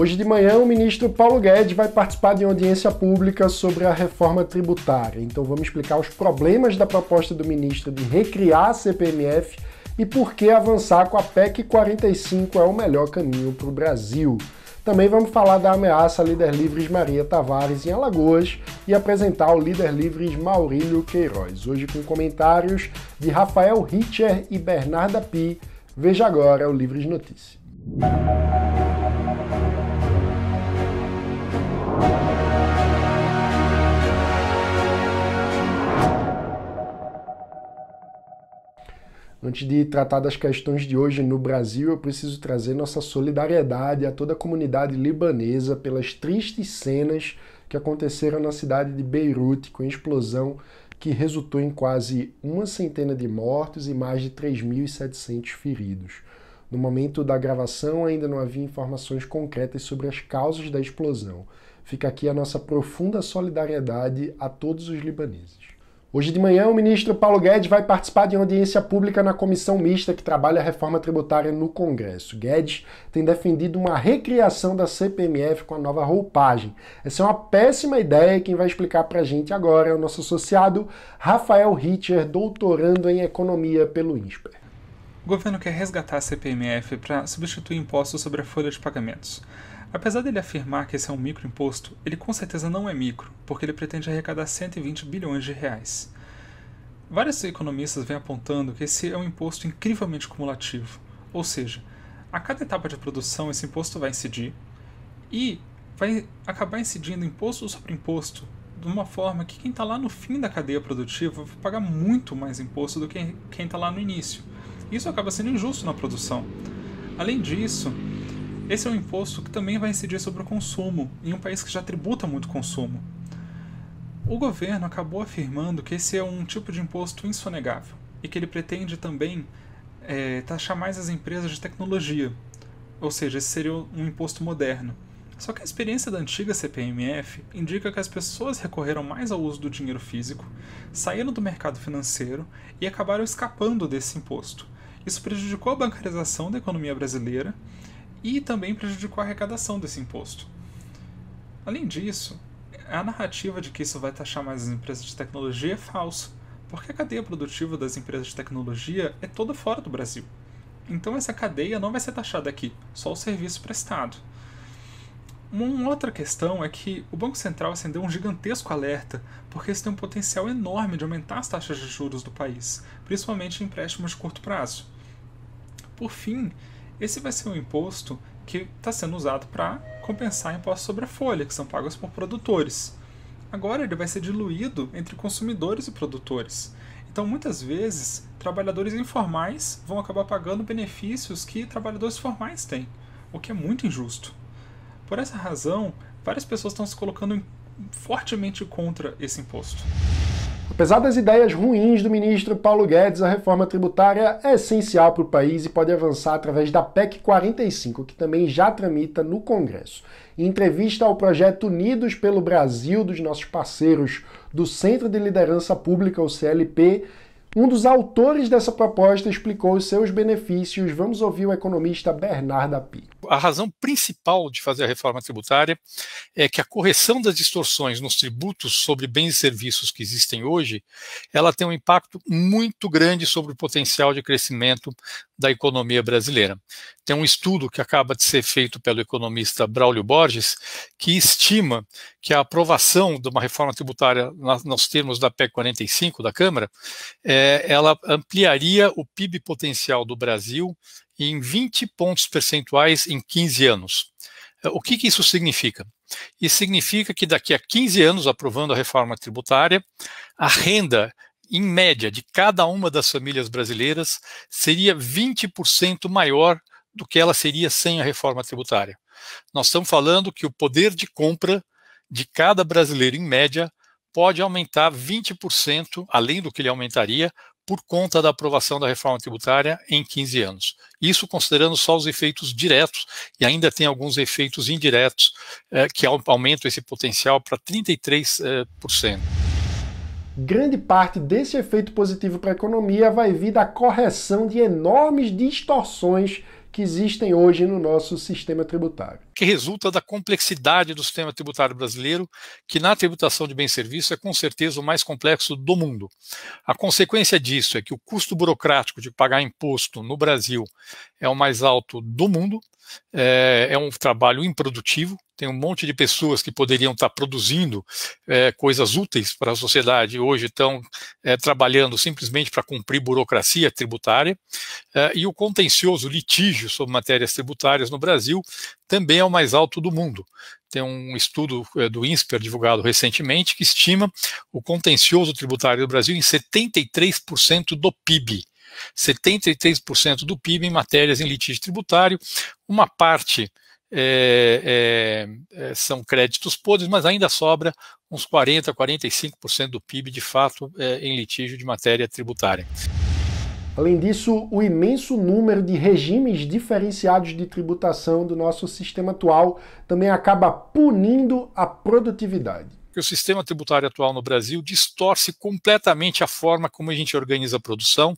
Hoje de manhã, o ministro Paulo Guedes vai participar de uma audiência pública sobre a reforma tributária. Então vamos explicar os problemas da proposta do ministro de recriar a CPMF e por que avançar com a PEC 45 é o melhor caminho para o Brasil. Também vamos falar da ameaça à líder livres Maria Tavares em Alagoas e apresentar o líder livres Maurílio Queiroz. Hoje com comentários de Rafael Richer e Bernarda Pi. Veja agora o Livres Notícias. Antes de tratar das questões de hoje no Brasil, eu preciso trazer nossa solidariedade a toda a comunidade libanesa pelas tristes cenas que aconteceram na cidade de Beirute com a explosão que resultou em quase uma centena de mortos e mais de 3.700 feridos. No momento da gravação, ainda não havia informações concretas sobre as causas da explosão. Fica aqui a nossa profunda solidariedade a todos os libaneses. Hoje de manhã, o ministro Paulo Guedes vai participar de uma audiência pública na comissão mista que trabalha a reforma tributária no Congresso. Guedes tem defendido uma recriação da CPMF com a nova roupagem. Essa é uma péssima ideia e quem vai explicar a gente agora é o nosso associado Rafael Ritcher, doutorando em economia pelo INSPER. O governo quer resgatar a CPMF para substituir impostos sobre a folha de pagamentos. Apesar dele afirmar que esse é um microimposto, ele com certeza não é micro, porque ele pretende arrecadar 120 bilhões de reais. Vários economistas vêm apontando que esse é um imposto incrivelmente cumulativo, ou seja, a cada etapa de produção esse imposto vai incidir e vai acabar incidindo imposto sobre imposto de uma forma que quem está lá no fim da cadeia produtiva vai pagar muito mais imposto do que quem está lá no início. Isso acaba sendo injusto na produção. Além disso, esse é um imposto que também vai incidir sobre o consumo, em um país que já tributa muito consumo. O governo acabou afirmando que esse é um tipo de imposto insonegável e que ele pretende também é, taxar mais as empresas de tecnologia, ou seja, esse seria um imposto moderno. Só que a experiência da antiga CPMF indica que as pessoas recorreram mais ao uso do dinheiro físico, saíram do mercado financeiro e acabaram escapando desse imposto. Isso prejudicou a bancarização da economia brasileira e também prejudicou a arrecadação desse imposto. Além disso, a narrativa de que isso vai taxar mais as empresas de tecnologia é falsa, porque a cadeia produtiva das empresas de tecnologia é toda fora do Brasil. Então essa cadeia não vai ser taxada aqui, só o serviço prestado. Uma outra questão é que o Banco Central acendeu um gigantesco alerta, porque isso tem um potencial enorme de aumentar as taxas de juros do país, principalmente em empréstimos de curto prazo. Por fim, esse vai ser um imposto que está sendo usado para compensar impostos sobre a folha, que são pagos por produtores. Agora ele vai ser diluído entre consumidores e produtores. Então, muitas vezes, trabalhadores informais vão acabar pagando benefícios que trabalhadores formais têm, o que é muito injusto. Por essa razão, várias pessoas estão se colocando fortemente contra esse imposto. Apesar das ideias ruins do ministro Paulo Guedes, a reforma tributária é essencial para o país e pode avançar através da PEC 45, que também já tramita no Congresso. Em entrevista ao projeto Unidos pelo Brasil dos nossos parceiros do Centro de Liderança Pública, o CLP, um dos autores dessa proposta explicou os seus benefícios. Vamos ouvir o economista Bernardo Api. A razão principal de fazer a reforma tributária é que a correção das distorções nos tributos sobre bens e serviços que existem hoje, ela tem um impacto muito grande sobre o potencial de crescimento da economia brasileira. Tem um estudo que acaba de ser feito pelo economista Braulio Borges que estima que a aprovação de uma reforma tributária nos termos da PEC 45 da Câmara é, é, ela ampliaria o PIB potencial do Brasil em 20 pontos percentuais em 15 anos. É, o que, que, isso significa? Isso significa que daqui a 15 anos, aprovando a reforma tributária, a renda em média de cada uma das famílias brasileiras seria 20% maior do que ela seria sem a reforma tributária. Nós estamos falando que o poder de compra de cada brasileiro, em média, pode aumentar 20%, além do que ele aumentaria, por conta da aprovação da reforma tributária em 15 anos. Isso considerando só os efeitos diretos, e ainda tem alguns efeitos indiretos eh, que aumentam esse potencial para 33%. Eh, Grande parte desse efeito positivo para a economia vai vir da correção de enormes distorções que existem hoje no nosso sistema tributário. Que resulta da complexidade do sistema tributário brasileiro, que na tributação de bens e serviços é com certeza o mais complexo do mundo. A consequência disso é que o custo burocrático de pagar imposto no Brasil é o mais alto do mundo é, é um trabalho improdutivo, tem um monte de pessoas que poderiam estar produzindo é, coisas úteis para a sociedade hoje estão é, trabalhando simplesmente para cumprir burocracia tributária é, e o contencioso litígio sobre matérias tributárias no Brasil também é o mais alto do mundo. Tem um estudo é, do INSPER divulgado recentemente que estima o contencioso tributário do Brasil em 73% do PIB. 73% do PIB em matérias em litígio tributário, uma parte é, é, é são créditos podres, mas ainda sobra uns 40, 45% do PIB de fato é, em litígio de matéria tributária. Além disso, o imenso número de regimes diferenciados de tributação do nosso sistema atual também acaba punindo a produtividade porque o sistema tributário atual no Brasil distorce completamente a forma como a gente organiza a produção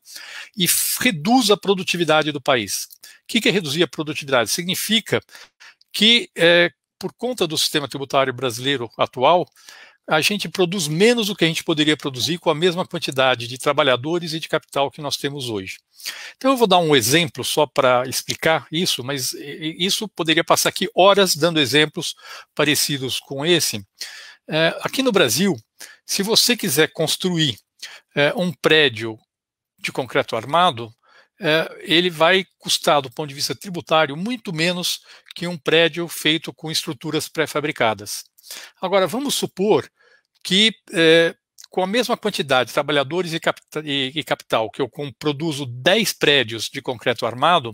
e reduz a produtividade do país. O que é reduzir a produtividade? Significa que, é, por conta do sistema tributário brasileiro atual, a gente produz menos do que a gente poderia produzir com a mesma quantidade de trabalhadores e de capital que nós temos hoje. Então, eu vou dar um exemplo só para explicar isso, mas isso poderia passar aqui horas dando exemplos parecidos com esse. É, aqui no Brasil, se você quiser construir é, um prédio de concreto armado, é, ele vai custar, do ponto de vista tributário, muito menos que um prédio feito com estruturas pré-fabricadas. Agora, vamos supor que é, com a mesma quantidade de trabalhadores e, capta, e, e capital que eu com, produzo 10 prédios de concreto armado,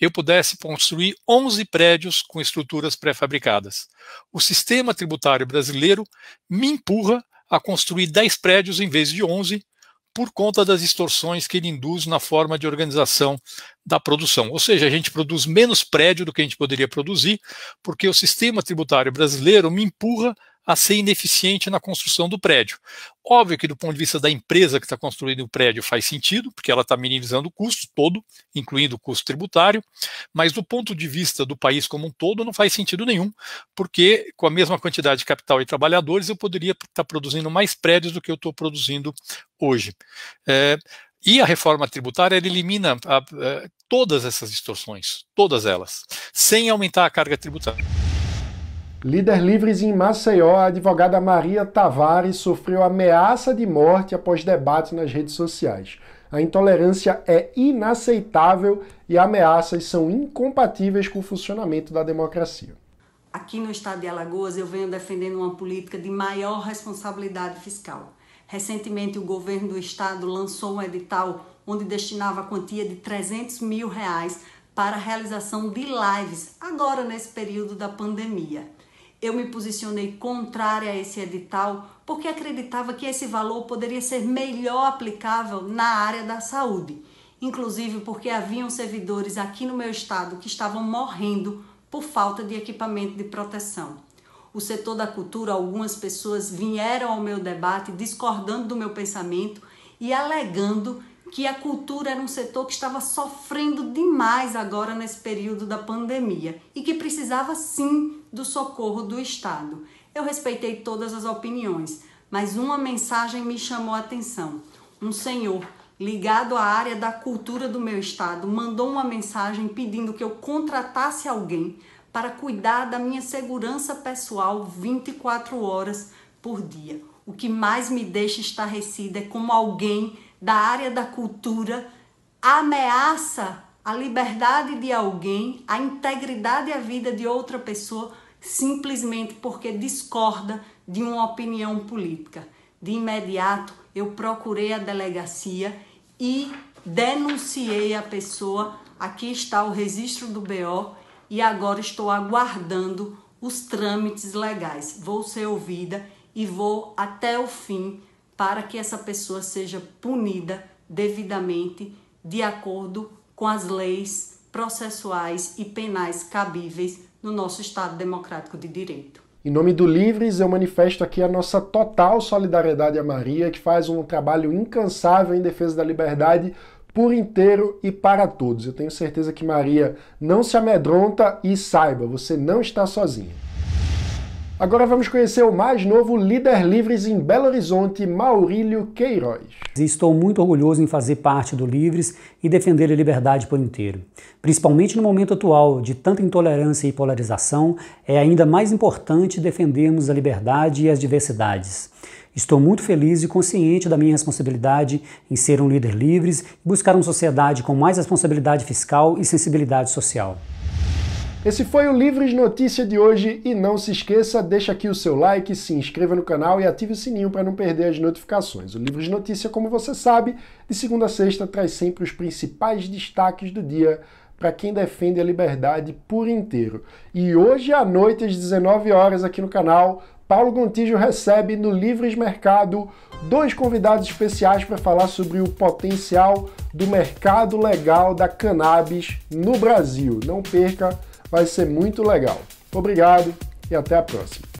eu pudesse construir 11 prédios com estruturas pré-fabricadas. O sistema tributário brasileiro me empurra a construir 10 prédios em vez de 11, por conta das distorções que ele induz na forma de organização da produção. Ou seja, a gente produz menos prédio do que a gente poderia produzir, porque o sistema tributário brasileiro me empurra a ser ineficiente na construção do prédio. Óbvio que, do ponto de vista da empresa que está construindo o prédio, faz sentido, porque ela está minimizando o custo todo, incluindo o custo tributário, mas do ponto de vista do país como um todo, não faz sentido nenhum, porque com a mesma quantidade de capital e trabalhadores, eu poderia estar tá produzindo mais prédios do que eu estou produzindo hoje. É, e a reforma tributária elimina a, a, é, todas essas distorções, todas elas, sem aumentar a carga tributária. Líder Livres em Maceió, a advogada Maria Tavares sofreu ameaça de morte após debate nas redes sociais. A intolerância é inaceitável e ameaças são incompatíveis com o funcionamento da democracia. Aqui no estado de Alagoas, eu venho defendendo uma política de maior responsabilidade fiscal. Recentemente, o governo do estado lançou um edital onde destinava a quantia de 300 mil reais para a realização de lives, agora nesse período da pandemia eu me posicionei contrária a esse edital porque acreditava que esse valor poderia ser melhor aplicável na área da saúde, inclusive porque haviam servidores aqui no meu estado que estavam morrendo por falta de equipamento de proteção. O setor da cultura, algumas pessoas vieram ao meu debate discordando do meu pensamento e alegando que a cultura era um setor que estava sofrendo demais agora nesse período da pandemia e que precisava sim do socorro do Estado. Eu respeitei todas as opiniões, mas uma mensagem me chamou a atenção. Um senhor ligado à área da cultura do meu estado mandou uma mensagem pedindo que eu contratasse alguém para cuidar da minha segurança pessoal 24 horas por dia. O que mais me deixa estarrecida é como alguém da área da cultura ameaça a liberdade de alguém, a integridade e a vida de outra pessoa simplesmente porque discorda de uma opinião política. De imediato, eu procurei a delegacia e denunciei a pessoa. Aqui está o registro do BO e agora estou aguardando os trâmites legais. Vou ser ouvida e vou até o fim para que essa pessoa seja punida devidamente de acordo com as leis processuais e penais cabíveis no nosso Estado Democrático de Direito. Em nome do Livres, eu manifesto aqui a nossa total solidariedade a Maria, que faz um trabalho incansável em defesa da liberdade por inteiro e para todos. Eu tenho certeza que Maria não se amedronta e saiba, você não está sozinha. Agora vamos conhecer o mais novo líder Livres em Belo Horizonte, Maurílio Queiroz. Estou muito orgulhoso em fazer parte do Livres e defender a liberdade por inteiro. Principalmente no momento atual de tanta intolerância e polarização, é ainda mais importante defendermos a liberdade e as diversidades. Estou muito feliz e consciente da minha responsabilidade em ser um líder livres e buscar uma sociedade com mais responsabilidade fiscal e sensibilidade social. Esse foi o Livres Notícia de hoje e não se esqueça, deixa aqui o seu like, se inscreva no canal e ative o sininho para não perder as notificações. O Livres Notícia, como você sabe, de segunda a sexta traz sempre os principais destaques do dia para quem defende a liberdade por inteiro. E hoje à noite às 19 horas aqui no canal, Paulo Gontijo recebe no Livres Mercado dois convidados especiais para falar sobre o potencial do mercado legal da cannabis no Brasil. Não perca vai ser muito legal. Obrigado e até a próxima.